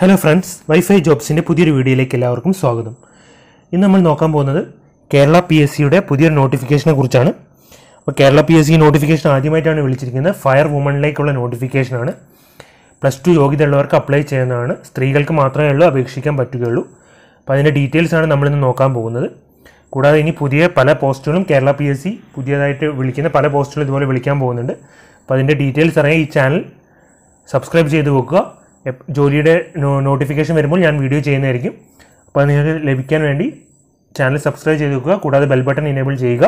hello friends wifi ജോബ്സിൻ്റെ പുതിയൊരു വീഡിയോയിലേക്ക് എല്ലാവർക്കും സ്വാഗതം ഇന്ന് നമ്മൾ നോക്കാൻ പോകുന്നത് കേരള പി എസ് സിയുടെ പുതിയൊരു നോട്ടിഫിക്കേഷനെ കുറിച്ചാണ് അപ്പോൾ Kerala P S C notification ആദ്യമായിട്ടാണ് വിളിച്ചിരിക്കുന്നത് ഫയർ വുമണിലേക്കുള്ള നോട്ടിഫിക്കേഷനാണ് പ്ലസ് ടു യോഗ്യതയുള്ളവർക്ക് അപ്ലൈ ചെയ്യുന്നതാണ് സ്ത്രീകൾക്ക് മാത്രമേ ഉള്ളൂ അപേക്ഷിക്കാൻ പറ്റുകയുള്ളൂ അപ്പോൾ അതിൻ്റെ ഡീറ്റെയിൽസാണ് നമ്മളിന്ന് നോക്കാൻ പോകുന്നത് കൂടാതെ ഇനി പുതിയ പല പോസ്റ്റുകളും കേരള പി എസ് സി പുതിയതായിട്ട് വിളിക്കുന്ന പല പോസ്റ്റുകളും ഇതുപോലെ വിളിക്കാൻ പോകുന്നുണ്ട് അപ്പോൾ അതിൻ്റെ ഡീറ്റെയിൽസ് അറിയാൻ ഈ ചാനൽ സബ്സ്ക്രൈബ് ചെയ്ത് വെക്കുക ജോലിയുടെ നോട്ടിഫിക്കേഷൻ വരുമ്പോൾ ഞാൻ വീഡിയോ ചെയ്യുന്നതായിരിക്കും അപ്പോൾ നിങ്ങൾക്ക് ലഭിക്കാൻ വേണ്ടി ചാനൽ സബ്സ്ക്രൈബ് ചെയ്ത് വെക്കുക കൂടാതെ ബെൽ ബട്ടൺ ഇനേബിൾ ചെയ്യുക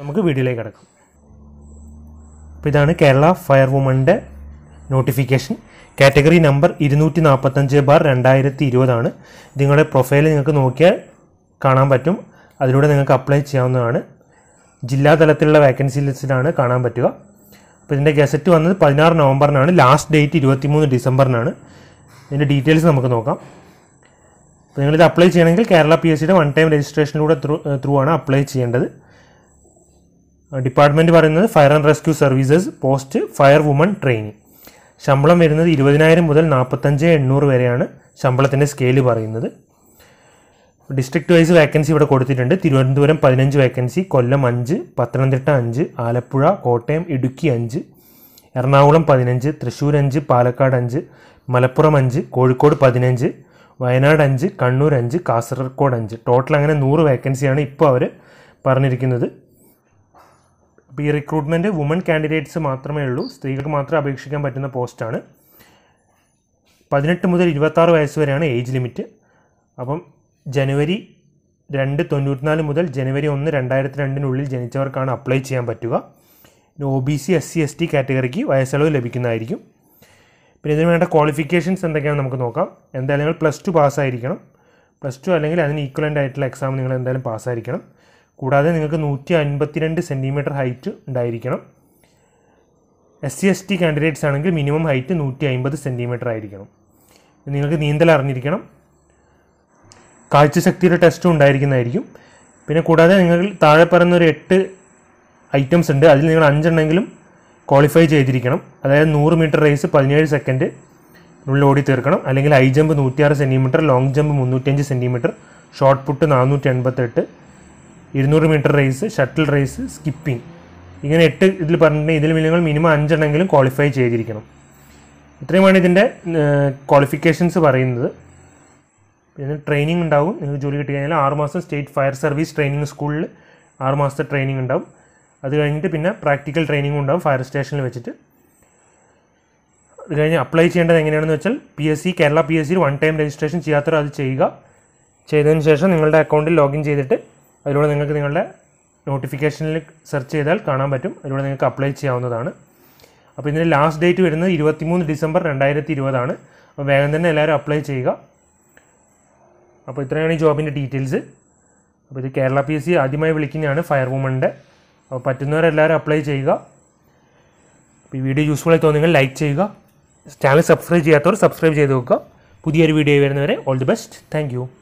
നമുക്ക് വീഡിയോയിലേക്ക് കിടക്കാം അപ്പോൾ ഇതാണ് കേരള ഫയർ വുമൻ്റെ നോട്ടിഫിക്കേഷൻ കാറ്റഗറി നമ്പർ ഇരുന്നൂറ്റി നാൽപ്പത്തഞ്ച് ബാർ രണ്ടായിരത്തി ഇരുപതാണ് നിങ്ങളുടെ പ്രൊഫൈൽ നിങ്ങൾക്ക് നോക്കിയാൽ കാണാൻ പറ്റും അതിലൂടെ നിങ്ങൾക്ക് അപ്ലൈ ചെയ്യാവുന്നതാണ് ജില്ലാ തലത്തിലുള്ള വേക്കൻസി ലിസ്റ്റിലാണ് കാണാൻ പറ്റുക അപ്പോൾ ഇതിൻ്റെ ഗസറ്റ് വന്നത് പതിനാറ് നവംബറിനാണ് ലാസ്റ്റ് ഡേറ്റ് ഇരുപത്തിമൂന്ന് ഡിസംബറിനാണ് ഇതിൻ്റെ ഡീറ്റെയിൽസ് നമുക്ക് നോക്കാം അപ്പോൾ നിങ്ങളിത് അപ്ലൈ ചെയ്യണമെങ്കിൽ കേരള പി എസ് സിയുടെ വൺ ടൈം രജിസ്ട്രേഷനിലൂടെ ത്രൂ ത്രൂ ആണ് അപ്ലൈ ചെയ്യേണ്ടത് ഡിപ്പാർട്ട്മെൻറ്റ് പറയുന്നത് fire and rescue services post fire woman training ശമ്പളം വരുന്നത് ഇരുപതിനായിരം മുതൽ നാൽപ്പത്തഞ്ച് എണ്ണൂറ് വരെയാണ് ശമ്പളത്തിൻ്റെ സ്കെയില് പറയുന്നത് ഡിസ്ട്രിക്ട് വൈസ് വേക്കൻസി ഇവിടെ കൊടുത്തിട്ടുണ്ട് തിരുവനന്തപുരം പതിനഞ്ച് വേക്കൻസി കൊല്ലം അഞ്ച് പത്തനംതിട്ട അഞ്ച് ആലപ്പുഴ കോട്ടയം ഇടുക്കി അഞ്ച് എറണാകുളം പതിനഞ്ച് തൃശ്ശൂർ അഞ്ച് പാലക്കാട് അഞ്ച് മലപ്പുറം അഞ്ച് കോഴിക്കോട് പതിനഞ്ച് വയനാട് അഞ്ച് കണ്ണൂർ അഞ്ച് കാസർഗോഡ് അഞ്ച് ടോട്ടൽ അങ്ങനെ നൂറ് വേക്കൻസിയാണ് ഇപ്പോൾ അവർ പറഞ്ഞിരിക്കുന്നത് അപ്പോൾ ഈ റിക്രൂട്ട്മെൻറ്റ് വുമൺ കാൻഡിഡേറ്റ്സ് മാത്രമേ ഉള്ളൂ സ്ത്രീകൾക്ക് മാത്രം അപേക്ഷിക്കാൻ പറ്റുന്ന പോസ്റ്റാണ് പതിനെട്ട് മുതൽ ഇരുപത്താറ് വയസ്സ് വരെയാണ് ഏജ് ലിമിറ്റ് അപ്പം ജനുവരി രണ്ട് തൊണ്ണൂറ്റിനാല് മുതൽ ജനുവരി ഒന്ന് രണ്ടായിരത്തി രണ്ടിനുള്ളിൽ ജനിച്ചവർക്കാണ് അപ്ലൈ ചെയ്യാൻ പറ്റുക പിന്നെ O B C S C S T കാറ്റഗറിക്ക് വയസ്സളവ് ലഭിക്കുന്നതായിരിക്കും പിന്നെ ഇതിന് വേണ്ട ക്വാളിഫിക്കേഷൻസ് എന്തൊക്കെയാണെന്ന് നമുക്ക് നോക്കാം എന്തായാലും പ്ലസ് ടു പാസ്സായിരിക്കണം പ്ലസ് ടു അല്ലെങ്കിൽ അതിന് ഈക്വലൻ്റ് ആയിട്ടുള്ള എക്സാം നിങ്ങൾ എന്തായാലും പാസ്സായിരിക്കണം കൂടാതെ നിങ്ങൾക്ക് നൂറ്റി അൻപത്തിരണ്ട് സെൻറ്റിമീറ്റർ ഹൈറ്റ് ഉണ്ടായിരിക്കണം S C S T candidates ആണെങ്കിൽ മിനിമം ഹൈറ്റ് നൂറ്റി അൻപത് സെൻറ്റിമീറ്റർ ആയിരിക്കണം നിങ്ങൾക്ക് നീന്തൽ അറിഞ്ഞിരിക്കണം കാഴ്ചശക്തിയുടെ ടെസ്റ്റും ഉണ്ടായിരിക്കുന്നതായിരിക്കും പിന്നെ കൂടാതെ നിങ്ങൾ താഴെ പറയുന്ന ഒരു എട്ട് ഐറ്റംസ് ഉണ്ട് അതിൽ നിങ്ങൾ അഞ്ചെണ്ണെങ്കിലും ക്വാളിഫൈ ചെയ്തിരിക്കണം അതായത് നൂറ് മീറ്റർ റേസ് പതിനേഴ് സെക്കൻഡ് ഉള്ളിൽ ഓടി തീർക്കണം അല്ലെങ്കിൽ ഹൈ ജമ്പ് നൂറ്റിയാറ് സെൻറ്റിമീറ്റർ ലോങ് ജമ്പ് മുന്നൂറ്റിയഞ്ച് സെൻറ്റിമീറ്റർ ഷോർട്ട് പുട്ട് നാനൂറ്റി എൺപത്തെട്ട് ഇരുന്നൂറ് metre race shuttle race skipping ഇങ്ങനെ എട്ട് ഇതിൽ പറഞ്ഞിട്ടുണ്ടെങ്കിൽ ഇതിൽ നിങ്ങൾ മിനിമം അഞ്ചെണ്ണെങ്കിലും ക്വാളിഫൈ ചെയ്തിരിക്കണം ഇത്രയുമാണ് ഇതിൻ്റെ ക്വാളിഫിക്കേഷൻസ് പറയുന്നത് ഇതിന് ട്രെയിനിങ് ഉണ്ടാവും നിങ്ങൾക്ക് ജോലി കിട്ടി കഴിഞ്ഞാൽ ആറുമാസം സ്റ്റേറ്റ് ഫയർ സർവീസ് ട്രെയിനിങ് സ്കൂളിൽ ആറുമാസത്തെ ട്രെയിനിങ് ഉണ്ടാവും അത് കഴിഞ്ഞിട്ട് പിന്നെ പ്രാക്ടിക്കൽ ട്രെയിനിങ് ഉണ്ടാവും ഫയർ സ്റ്റേഷനിൽ വെച്ചിട്ട് അത് കഴിഞ്ഞ് അപ്ലൈ ചെയ്യേണ്ടത് എങ്ങനെയാണെന്ന് വെച്ചാൽ P S C Kerala P S സിയിൽ വൺ ടൈം രജിസ്ട്രേഷൻ ചെയ്യാത്തവർ അത് ചെയ്യുക ചെയ്തതിന് ശേഷം നിങ്ങളുടെ അക്കൗണ്ടിൽ ലോഗിൻ ചെയ്തിട്ട് അതിലൂടെ നിങ്ങൾക്ക് നിങ്ങളുടെ നോട്ടിഫിക്കേഷനിൽ സെർച്ച് ചെയ്താൽ കാണാൻ പറ്റും അതിലൂടെ നിങ്ങൾക്ക് അപ്ലൈ ചെയ്യാവുന്നതാണ് അപ്പോൾ ഇതിൻ്റെ ലാസ്റ്റ് ഡേറ്റ് വരുന്നത് ഇരുപത്തിമൂന്ന് ഡിസംബർ രണ്ടായിരത്തി ഇരുപതാണ് അപ്പോൾ വേഗം തന്നെ എല്ലാവരും അപ്ലൈ ചെയ്യുക അപ്പോൾ ഇത്രയാണ് ഈ ജോബിൻ്റെ ഡീറ്റെയിൽസ് അപ്പോൾ ഇത് കേരള പി എസ് സി ആദ്യമായി വിളിക്കുന്നതാണ് ഫയർ വുമണിൻ്റെ അപ്പോൾ പറ്റുന്നവരെല്ലാവരും അപ്ലൈ ചെയ്യുക അപ്പോൾ ഈ വീഡിയോ യൂസ്ഫുൾ ആയി തോന്നുന്നെങ്കിൽ ലൈക്ക് ചെയ്യുക ചാനൽ സബ്സ്ക്രൈബ് ചെയ്യാത്തവർ സബ്സ്ക്രൈബ് ചെയ്ത് നോക്കുക പുതിയൊരു വീഡിയോ വരുന്നവരെ ഓൾ ദി ബെസ്റ്റ് താങ്ക്